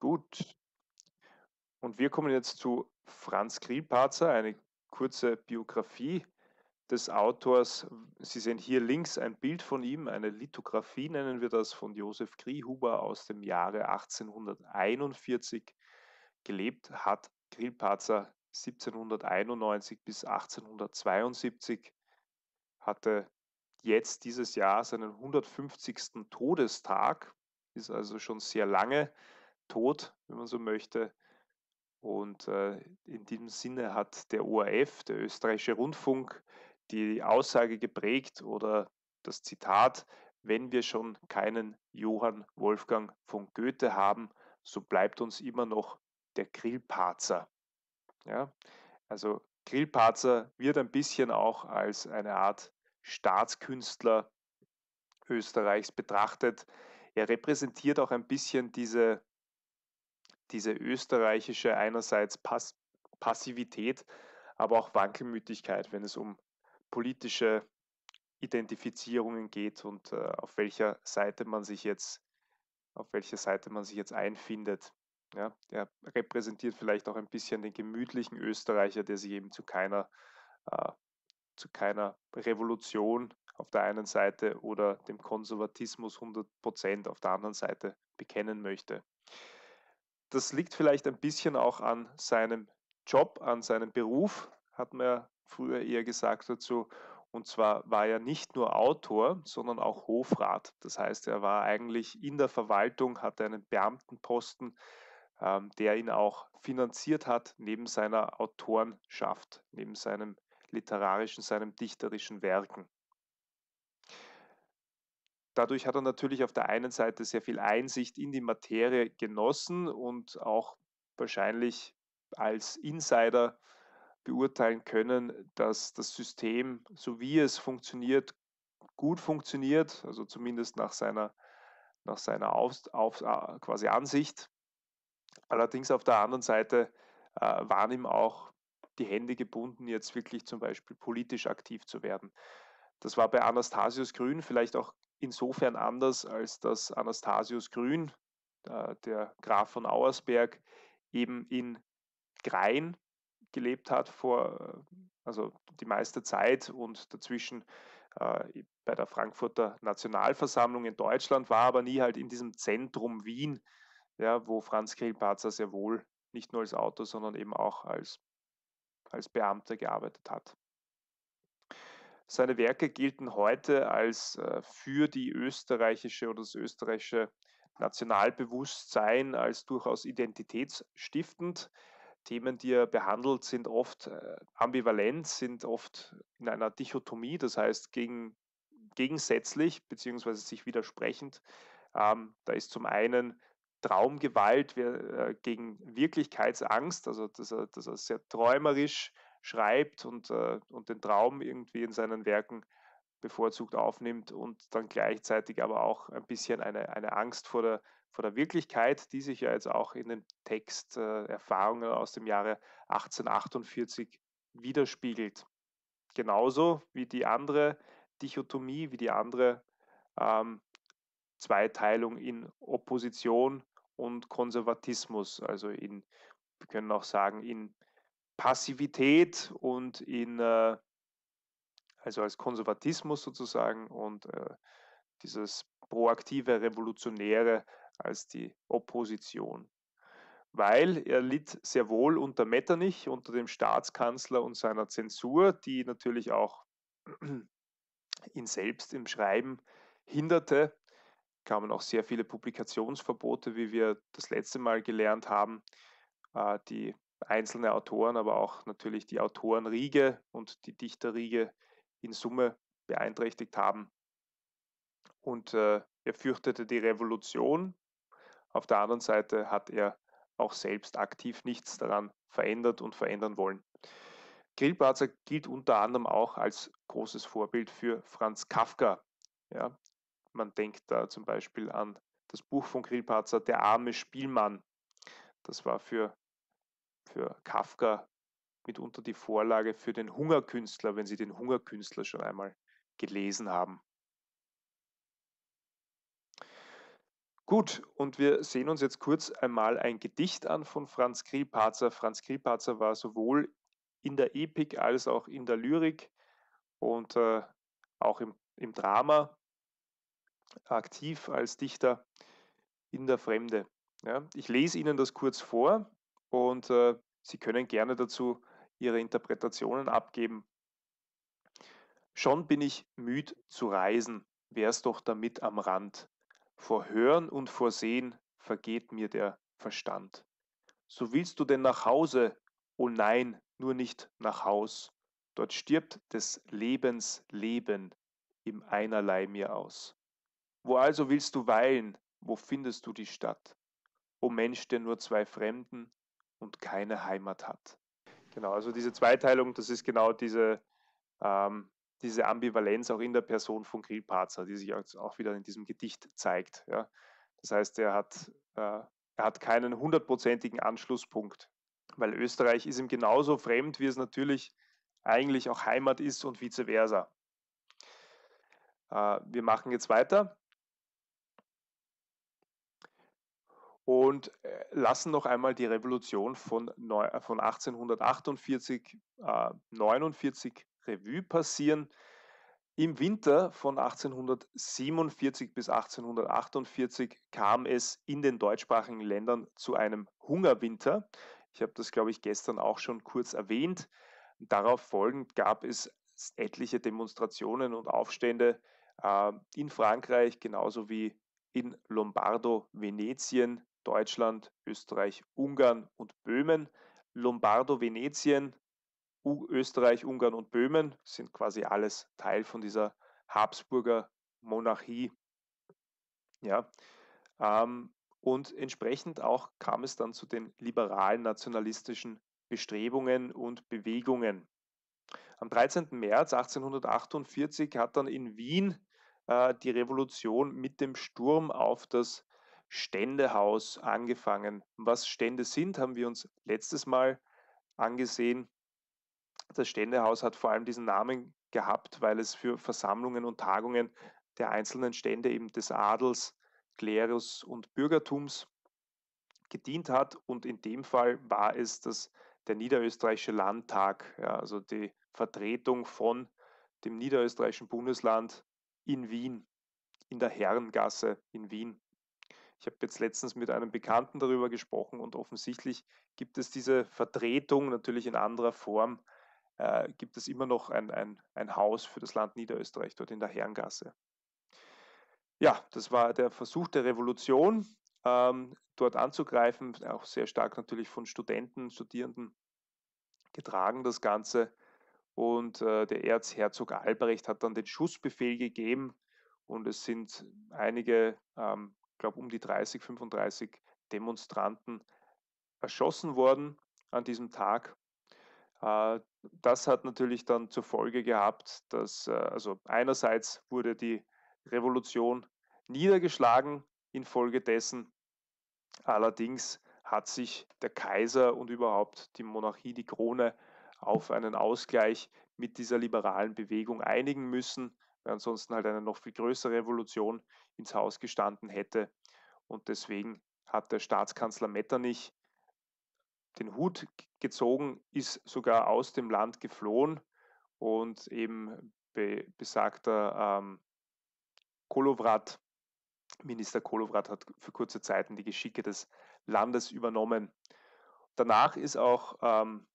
Gut. Und wir kommen jetzt zu Franz Grillparzer, eine kurze Biografie des Autors. Sie sehen hier links ein Bild von ihm, eine Lithografie nennen wir das, von Josef Griehuber aus dem Jahre 1841. Gelebt hat Grillparzer 1791 bis 1872, hatte jetzt dieses Jahr seinen 150. Todestag, ist also schon sehr lange tot, wenn man so möchte. Und äh, in diesem Sinne hat der ORF, der österreichische Rundfunk, die Aussage geprägt oder das Zitat, wenn wir schon keinen Johann Wolfgang von Goethe haben, so bleibt uns immer noch der Grillparzer. Ja? Also Grillparzer wird ein bisschen auch als eine Art Staatskünstler Österreichs betrachtet. Er repräsentiert auch ein bisschen diese diese österreichische einerseits Pass Passivität, aber auch Wankelmütigkeit, wenn es um politische Identifizierungen geht und äh, auf welcher Seite man sich jetzt auf welcher Seite man sich jetzt einfindet. Ja, er repräsentiert vielleicht auch ein bisschen den gemütlichen Österreicher, der sich eben zu keiner, äh, zu keiner Revolution auf der einen Seite oder dem Konservatismus 100 auf der anderen Seite bekennen möchte. Das liegt vielleicht ein bisschen auch an seinem Job, an seinem Beruf, hat man ja früher eher gesagt dazu. Und zwar war er nicht nur Autor, sondern auch Hofrat. Das heißt, er war eigentlich in der Verwaltung, hatte einen Beamtenposten, ähm, der ihn auch finanziert hat, neben seiner Autorenschaft, neben seinem literarischen, seinem dichterischen Werken. Dadurch hat er natürlich auf der einen Seite sehr viel Einsicht in die Materie genossen und auch wahrscheinlich als Insider beurteilen können, dass das System, so wie es funktioniert, gut funktioniert, also zumindest nach seiner, nach seiner auf, auf, quasi Ansicht. Allerdings auf der anderen Seite äh, waren ihm auch die Hände gebunden, jetzt wirklich zum Beispiel politisch aktiv zu werden. Das war bei Anastasius Grün vielleicht auch insofern anders, als dass Anastasius Grün, äh, der Graf von Auersberg, eben in Grein gelebt hat vor äh, also die meiste Zeit und dazwischen äh, bei der Frankfurter Nationalversammlung in Deutschland war, aber nie halt in diesem Zentrum Wien, ja, wo Franz Grillparzer sehr wohl nicht nur als Autor, sondern eben auch als, als Beamter gearbeitet hat. Seine Werke gelten heute als äh, für die österreichische oder das österreichische Nationalbewusstsein als durchaus identitätsstiftend. Themen, die er behandelt, sind oft äh, ambivalent, sind oft in einer Dichotomie, das heißt gegen, gegensätzlich bzw. sich widersprechend. Ähm, da ist zum einen Traumgewalt äh, gegen Wirklichkeitsangst, also dass er, dass er sehr träumerisch schreibt und, äh, und den Traum irgendwie in seinen Werken bevorzugt aufnimmt und dann gleichzeitig aber auch ein bisschen eine, eine Angst vor der, vor der Wirklichkeit, die sich ja jetzt auch in dem Text äh, Erfahrungen aus dem Jahre 1848 widerspiegelt. Genauso wie die andere Dichotomie, wie die andere ähm, Zweiteilung in Opposition und Konservatismus, also in, wir können auch sagen, in Passivität und in, äh, also als Konservatismus sozusagen und äh, dieses proaktive Revolutionäre als die Opposition. Weil er litt sehr wohl unter Metternich, unter dem Staatskanzler und seiner Zensur, die natürlich auch ihn selbst im Schreiben hinderte. Kamen auch sehr viele Publikationsverbote, wie wir das letzte Mal gelernt haben, äh, die einzelne Autoren, aber auch natürlich die Autorenriege und die Dichterriege in Summe beeinträchtigt haben. Und äh, er fürchtete die Revolution. Auf der anderen Seite hat er auch selbst aktiv nichts daran verändert und verändern wollen. Grillparzer gilt unter anderem auch als großes Vorbild für Franz Kafka. Ja, man denkt da zum Beispiel an das Buch von Grillparzer Der arme Spielmann. Das war für für Kafka mitunter die Vorlage für den Hungerkünstler, wenn Sie den Hungerkünstler schon einmal gelesen haben. Gut, und wir sehen uns jetzt kurz einmal ein Gedicht an von Franz Grillparzer. Franz Grillparzer war sowohl in der Epik als auch in der Lyrik und äh, auch im, im Drama aktiv als Dichter in der Fremde. Ja, ich lese Ihnen das kurz vor und äh, Sie können gerne dazu Ihre Interpretationen abgeben. Schon bin ich müd zu reisen, wär's doch damit am Rand. Vor Hören und vor Sehen vergeht mir der Verstand. So willst du denn nach Hause? oh nein, nur nicht nach Haus. Dort stirbt des Lebens Leben im einerlei mir aus. Wo also willst du weilen? Wo findest du die Stadt? O Mensch, der nur zwei Fremden und keine Heimat hat. Genau, also diese Zweiteilung, das ist genau diese, ähm, diese Ambivalenz auch in der Person von Grillparzer, die sich auch wieder in diesem Gedicht zeigt. Ja. Das heißt, er hat, äh, er hat keinen hundertprozentigen Anschlusspunkt, weil Österreich ist ihm genauso fremd, wie es natürlich eigentlich auch Heimat ist und vice versa. Äh, wir machen jetzt weiter. und äh, lassen noch einmal die Revolution von, 1848, äh, 49 äh, Revue passieren. Im Winter von 1847 bis 1848 kam es in den deutschsprachigen Ländern zu einem Hungerwinter. Ich habe das, glaube ich, gestern auch schon kurz erwähnt. Darauf folgend gab es etliche Demonstrationen und Aufstände äh, in Frankreich genauso wie in Lombardo, Venetien, Deutschland, Österreich, Ungarn und Böhmen. Lombardo-Venetien, Österreich, Ungarn und Böhmen sind quasi alles Teil von dieser Habsburger Monarchie. Ja. Ähm, und entsprechend auch kam es dann zu den liberalen nationalistischen Bestrebungen und Bewegungen. Am 13. März 1848 hat dann in Wien äh, die Revolution mit dem Sturm auf das Ständehaus angefangen. Was Stände sind, haben wir uns letztes Mal angesehen. Das Ständehaus hat vor allem diesen Namen gehabt, weil es für Versammlungen und Tagungen der einzelnen Stände eben des Adels, Klerus und Bürgertums gedient hat. Und in dem Fall war es das, der Niederösterreichische Landtag, ja, also die Vertretung von dem niederösterreichischen Bundesland in Wien, in der Herrengasse in Wien. Ich habe jetzt letztens mit einem Bekannten darüber gesprochen und offensichtlich gibt es diese Vertretung natürlich in anderer Form. Äh, gibt es immer noch ein, ein, ein Haus für das Land Niederösterreich dort in der Herrengasse. Ja, das war der Versuch der Revolution, ähm, dort anzugreifen, auch sehr stark natürlich von Studenten, Studierenden getragen das Ganze. Und äh, der Erzherzog Albrecht hat dann den Schussbefehl gegeben und es sind einige ähm, glaube um die 30, 35 Demonstranten erschossen worden an diesem Tag. Äh, das hat natürlich dann zur Folge gehabt, dass äh, also einerseits wurde die Revolution niedergeschlagen infolgedessen, allerdings hat sich der Kaiser und überhaupt die Monarchie, die Krone auf einen Ausgleich mit dieser liberalen Bewegung einigen müssen weil ansonsten halt eine noch viel größere Revolution ins Haus gestanden hätte. Und deswegen hat der Staatskanzler Metternich den Hut gezogen, ist sogar aus dem Land geflohen und eben be besagter ähm, Kolovrat, Minister Kolowrat hat für kurze Zeiten die Geschicke des Landes übernommen. Danach ist auch ähm,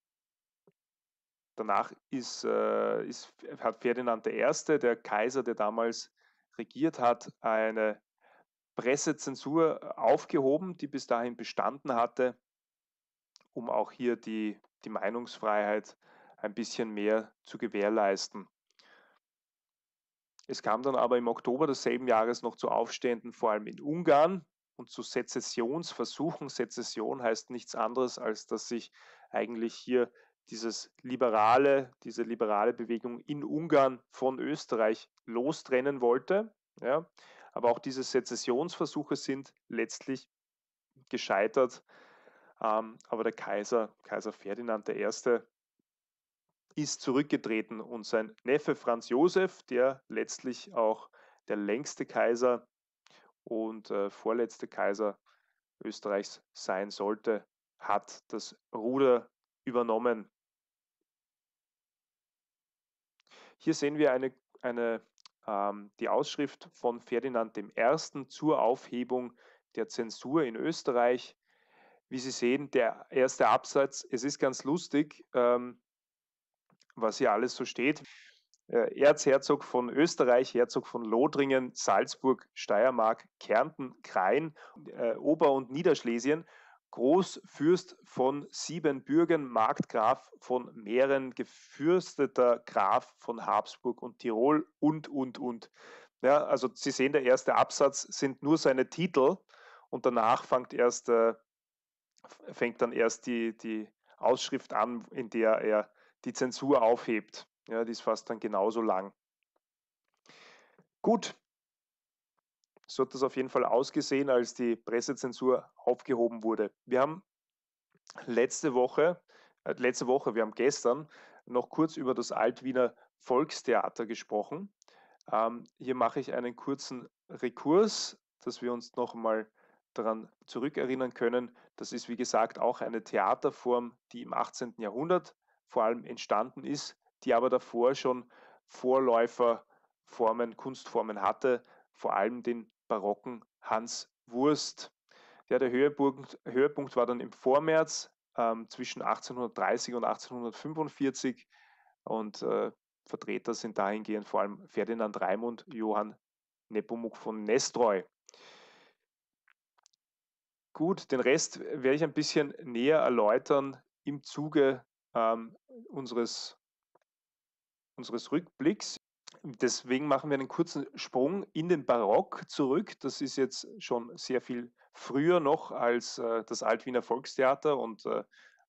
Danach ist, äh, ist, hat Ferdinand I., der Kaiser, der damals regiert hat, eine Pressezensur äh, aufgehoben, die bis dahin bestanden hatte, um auch hier die, die Meinungsfreiheit ein bisschen mehr zu gewährleisten. Es kam dann aber im Oktober desselben Jahres noch zu Aufständen, vor allem in Ungarn und zu Sezessionsversuchen. Sezession heißt nichts anderes, als dass sich eigentlich hier dieses liberale, diese liberale Bewegung in Ungarn von Österreich lostrennen wollte. Ja. Aber auch diese Sezessionsversuche sind letztlich gescheitert. Ähm, aber der Kaiser, Kaiser Ferdinand I., ist zurückgetreten und sein Neffe Franz Josef, der letztlich auch der längste Kaiser und äh, vorletzte Kaiser Österreichs sein sollte, hat das Ruder übernommen. Hier sehen wir eine, eine, ähm, die Ausschrift von Ferdinand I. zur Aufhebung der Zensur in Österreich. Wie Sie sehen, der erste Absatz, es ist ganz lustig, ähm, was hier alles so steht. Äh, Erzherzog von Österreich, Herzog von Lothringen, Salzburg, Steiermark, Kärnten, Krain, äh, Ober- und Niederschlesien Großfürst von Siebenbürgen, Markgraf von Mähren, gefürsteter Graf von Habsburg und Tirol und, und, und. Ja, also Sie sehen, der erste Absatz sind nur seine Titel und danach fängt, erst, äh, fängt dann erst die, die Ausschrift an, in der er die Zensur aufhebt. Ja, die ist fast dann genauso lang. Gut, so hat das auf jeden Fall ausgesehen, als die Pressezensur aufgehoben wurde. Wir haben letzte Woche, äh, letzte Woche, wir haben gestern noch kurz über das Altwiener Volkstheater gesprochen. Ähm, hier mache ich einen kurzen Rekurs, dass wir uns nochmal daran zurückerinnern können. Das ist, wie gesagt, auch eine Theaterform, die im 18. Jahrhundert vor allem entstanden ist, die aber davor schon Vorläuferformen, Kunstformen hatte, vor allem den barocken Hans Wurst. Ja, der Höhepunkt, Höhepunkt war dann im Vormärz ähm, zwischen 1830 und 1845 und äh, Vertreter sind dahingehend vor allem Ferdinand Raimund, Johann Nepomuk von Nestroy. Gut, den Rest werde ich ein bisschen näher erläutern im Zuge ähm, unseres, unseres Rückblicks. Deswegen machen wir einen kurzen Sprung in den Barock zurück. Das ist jetzt schon sehr viel früher noch als äh, das Altwiener Volkstheater und äh,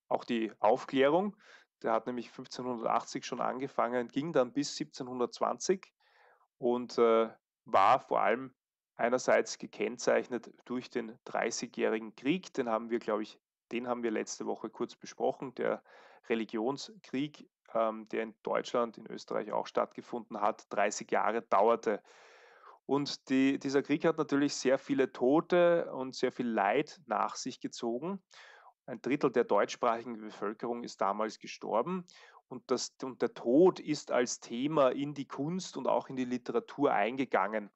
auch die Aufklärung. Der hat nämlich 1580 schon angefangen, ging dann bis 1720 und äh, war vor allem einerseits gekennzeichnet durch den Dreißigjährigen Krieg. Den haben wir, glaube ich, den haben wir letzte Woche kurz besprochen. Der Religionskrieg ähm, der in Deutschland, in Österreich auch stattgefunden hat, 30 Jahre dauerte. Und die, dieser Krieg hat natürlich sehr viele Tote und sehr viel Leid nach sich gezogen. Ein Drittel der deutschsprachigen Bevölkerung ist damals gestorben und, das, und der Tod ist als Thema in die Kunst und auch in die Literatur eingegangen.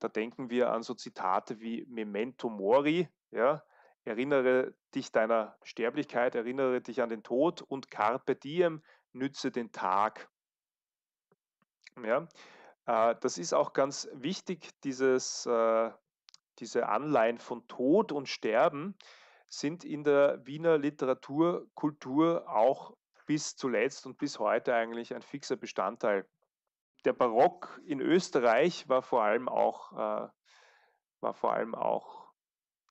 Da denken wir an so Zitate wie Memento Mori, ja, erinnere dich deiner Sterblichkeit, erinnere dich an den Tod und Carpe Diem, nütze den Tag. Ja, äh, das ist auch ganz wichtig, dieses, äh, diese Anleihen von Tod und Sterben sind in der Wiener Literaturkultur auch bis zuletzt und bis heute eigentlich ein fixer Bestandteil. Der Barock in Österreich war vor allem auch, äh, war vor allem auch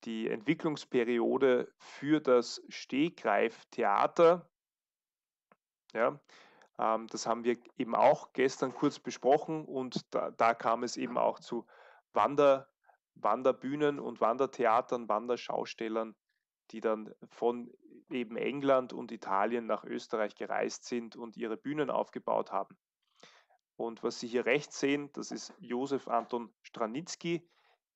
die Entwicklungsperiode für das Stegreiftheater, ja? Ähm, das haben wir eben auch gestern kurz besprochen und da, da kam es eben auch zu Wander, Wanderbühnen und Wandertheatern, Wanderschaustellern, die dann von eben England und Italien nach Österreich gereist sind und ihre Bühnen aufgebaut haben. Und was Sie hier rechts sehen, das ist Josef Anton Stranitzky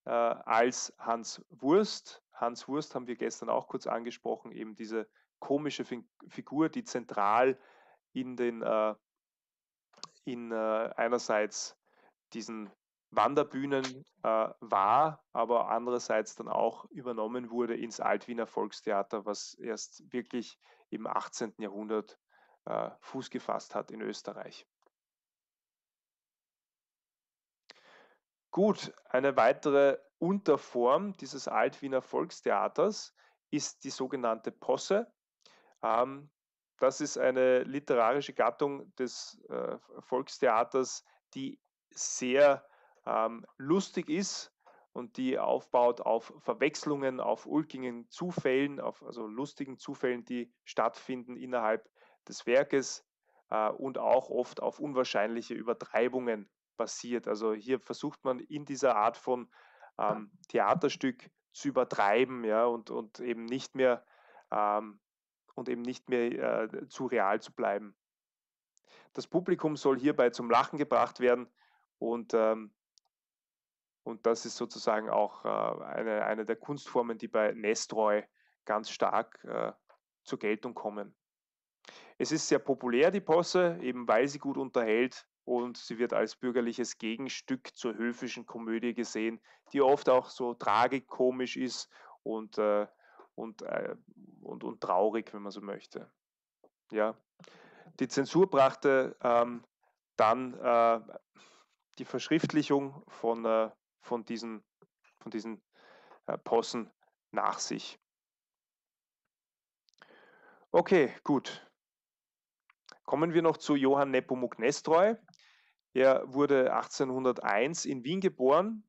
äh, als Hans Wurst. Hans Wurst haben wir gestern auch kurz angesprochen, eben diese komische Figur, die zentral in den äh, in äh, einerseits diesen Wanderbühnen äh, war, aber andererseits dann auch übernommen wurde ins Altwiener Volkstheater, was erst wirklich im 18. Jahrhundert äh, Fuß gefasst hat in Österreich. Gut, eine weitere Unterform dieses Altwiener Volkstheaters ist die sogenannte Posse. Ähm, das ist eine literarische Gattung des äh, Volkstheaters, die sehr ähm, lustig ist und die aufbaut auf Verwechslungen, auf ulkigen Zufällen, auf also lustigen Zufällen, die stattfinden innerhalb des Werkes äh, und auch oft auf unwahrscheinliche Übertreibungen basiert. Also hier versucht man in dieser Art von ähm, Theaterstück zu übertreiben ja, und, und eben nicht mehr ähm, und eben nicht mehr äh, zu real zu bleiben. Das Publikum soll hierbei zum Lachen gebracht werden und, ähm, und das ist sozusagen auch äh, eine, eine der Kunstformen, die bei Nestroy ganz stark äh, zur Geltung kommen. Es ist sehr populär, die Posse, eben weil sie gut unterhält und sie wird als bürgerliches Gegenstück zur höfischen Komödie gesehen, die oft auch so tragikomisch ist und äh, und, äh, und, und traurig, wenn man so möchte. Ja. Die Zensur brachte ähm, dann äh, die Verschriftlichung von, äh, von diesen, von diesen äh, Possen nach sich. Okay, gut. Kommen wir noch zu Johann Nepomuk Nestroy. Er wurde 1801 in Wien geboren,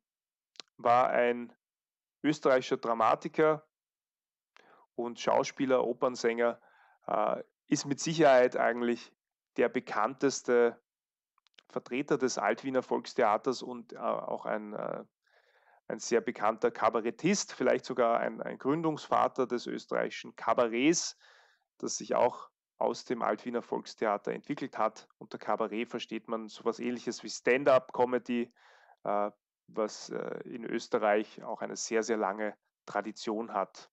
war ein österreichischer Dramatiker, und Schauspieler, Opernsänger, äh, ist mit Sicherheit eigentlich der bekannteste Vertreter des Altwiener Volkstheaters und äh, auch ein, äh, ein sehr bekannter Kabarettist, vielleicht sogar ein, ein, Gründungsvater des österreichischen Kabarets, das sich auch aus dem Altwiener Volkstheater entwickelt hat. Unter Kabarett versteht man sowas ähnliches wie Stand-up-Comedy, äh, was äh, in Österreich auch eine sehr, sehr lange Tradition hat.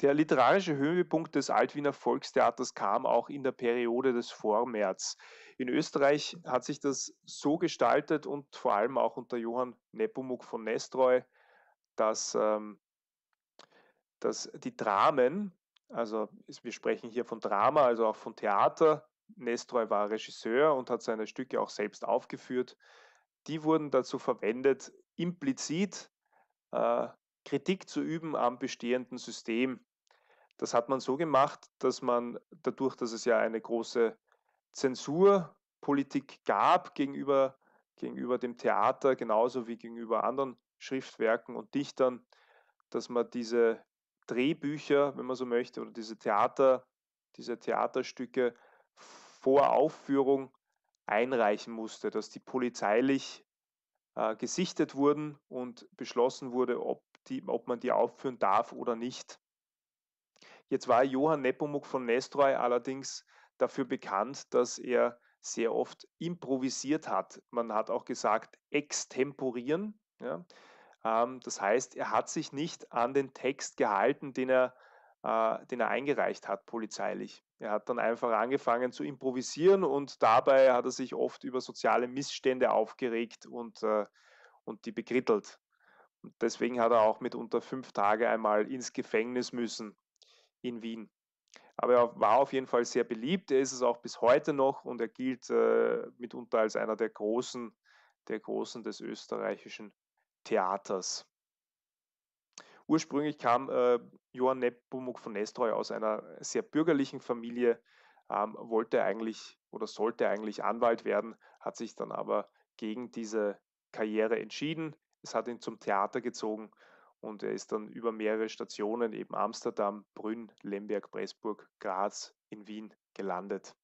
Der literarische Höhepunkt des Altwiener Volkstheaters kam auch in der Periode des Vormärz. In Österreich hat sich das so gestaltet und vor allem auch unter Johann Nepomuk von Nestroy, dass, ähm, dass die Dramen, also wir sprechen hier von Drama, also auch von Theater, Nestroy war Regisseur und hat seine Stücke auch selbst aufgeführt, die wurden dazu verwendet, implizit äh, Kritik zu üben am bestehenden System das hat man so gemacht, dass man dadurch, dass es ja eine große Zensurpolitik gab gegenüber, gegenüber dem Theater, genauso wie gegenüber anderen Schriftwerken und Dichtern, dass man diese Drehbücher, wenn man so möchte, oder diese Theater, diese Theaterstücke vor Aufführung einreichen musste, dass die polizeilich äh, gesichtet wurden und beschlossen wurde, ob, die, ob man die aufführen darf oder nicht. Jetzt war Johann Nepomuk von Nestroy allerdings dafür bekannt, dass er sehr oft improvisiert hat. Man hat auch gesagt, extemporieren. Ja? Ähm, das heißt, er hat sich nicht an den Text gehalten, den er, äh, den er eingereicht hat, polizeilich. Er hat dann einfach angefangen zu improvisieren und dabei hat er sich oft über soziale Missstände aufgeregt und, äh, und die bekrittelt. Und deswegen hat er auch mitunter fünf Tage einmal ins Gefängnis müssen, in Wien. Aber er war auf jeden Fall sehr beliebt, er ist es auch bis heute noch und er gilt äh, mitunter als einer der großen, der großen des österreichischen Theaters. Ursprünglich kam äh, Johann Nepomuk von Nestroy aus einer sehr bürgerlichen Familie, ähm, wollte eigentlich oder sollte eigentlich Anwalt werden, hat sich dann aber gegen diese Karriere entschieden. Es hat ihn zum Theater gezogen und er ist dann über mehrere Stationen, eben Amsterdam, Brünn, Lemberg, Pressburg, Graz, in Wien gelandet.